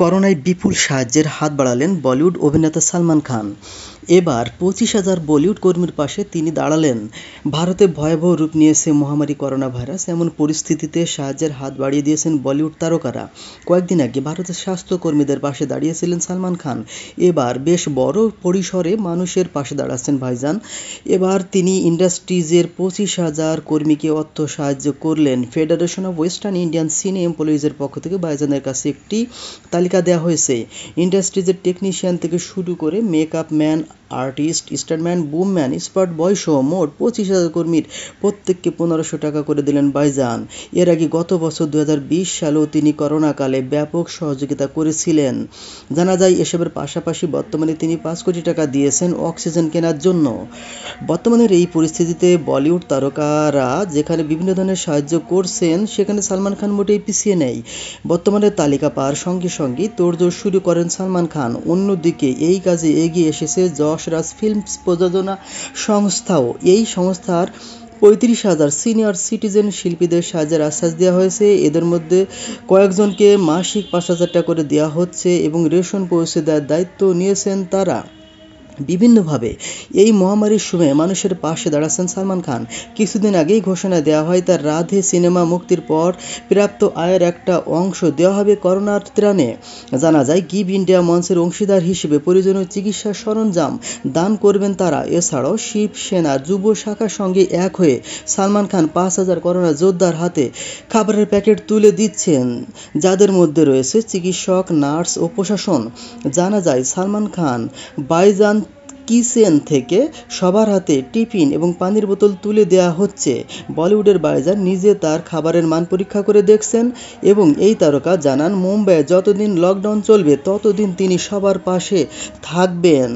করোনায় বিপুল সাহায্যের হাত বাড়ালেন বলিউড অভিনেতা সালমান খান এবার পঁচিশ হাজার বলিউড কর্মীর পাশে তিনি দাঁড়ালেন ভারতে ভয়াবহ রূপ নিয়েছে মহামারী করোনা ভাইরাস এমন পরিস্থিতিতে সাহায্যের হাত বাড়িয়ে দিয়েছেন বলিউড তারকারা কয়েকদিন আগে ভারতের স্বাস্থ্যকর্মীদের পাশে দাঁড়িয়েছিলেন সালমান খান এবার বেশ বড় পরিসরে মানুষের পাশে দাঁড়াচ্ছেন ভাইজান এবার তিনি ইন্ডাস্ট্রিজের পঁচিশ হাজার কর্মীকে অর্থ সাহায্য করলেন ফেডারেশন অফ ওয়েস্টার্ন ইন্ডিয়ান সিনে এমপ্লয়িজের পক্ষ থেকে ভাইজানের কাছে একটি তালিকা দেওয়া হয়েছে ইন্ডাস্ট্রিজের টেকনিশিয়ান থেকে শুরু করে makeup man artist starman boomman spot বয়সও মোট পঁচিশ হাজার কর্মীর প্রত্যেককে পনেরোশো টাকা করে দিলেন বাইজান এর আগে গত বছর দু সালেও তিনি করোনাকালে ব্যাপক সহযোগিতা করেছিলেন জানা যায় এসবের পাশাপাশি বর্তমানে তিনি পাঁচ কোটি টাকা দিয়েছেন অক্সিজেন কেনার জন্য বর্তমানের এই পরিস্থিতিতে বলিউড তারকারা যেখানে বিভিন্ন ধরনের সাহায্য করছেন সেখানে সালমান খান মোটেই পিছিয়ে নেই বর্তমানে তালিকা পাওয়ার সঙ্গে সঙ্গে তোড়জোড় শুরু করেন সালমান খান অন্যদিকে এই কাজে এগিয়ে এসেছে যশরাজ ফিল্মস প্রযোজনা সংস্থাও এই সংস্থার পঁয়ত্রিশ হাজার সিনিয়র সিটিজেন শিল্পীদের সাহায্যের আশ্বাস দেওয়া হয়েছে এদের মধ্যে কয়েকজনকে মাসিক পাঁচ হাজার টাকা করে দেওয়া হচ্ছে এবং রেশন পৌঁছে দেওয়ার দায়িত্ব নিয়েছেন তারা বিভিন্নভাবে এই মহামারীর সময়ে মানুষের পাশে দাঁড়াচ্ছেন সালমান খান কিছুদিন আগেই ঘোষণা দেওয়া হয় তার রাধে সিনেমা মুক্তির পর প্রাপ্ত আয়ের একটা অংশ দেওয়া হবে করোনার ত্রাণে জানা যায় গিভ ইন্ডিয়া মঞ্চের অংশীদার হিসেবে প্রয়োজনীয় চিকিৎসা সরঞ্জাম দান করবেন তারা এছাড়াও শিবসেনা যুব শাখার সঙ্গে এক হয়ে সালমান খান পাঁচ হাজার করোনা যোদ্ধার হাতে খাবারের প্যাকেট তুলে দিচ্ছেন যাদের মধ্যে রয়েছে চিকিৎসক নার্স ও প্রশাসন জানা যায় সালমান খান বাইজান কিচেন থেকে সবার হাতে টিফিন এবং পানির বোতল তুলে দেয়া হচ্ছে বলিউডের বাইজার নিজে তার খাবারের মান পরীক্ষা করে দেখছেন এবং এই তারকা জানান মুম্বাইয়ে যতদিন লকডাউন চলবে ততদিন তিনি সবার পাশে থাকবেন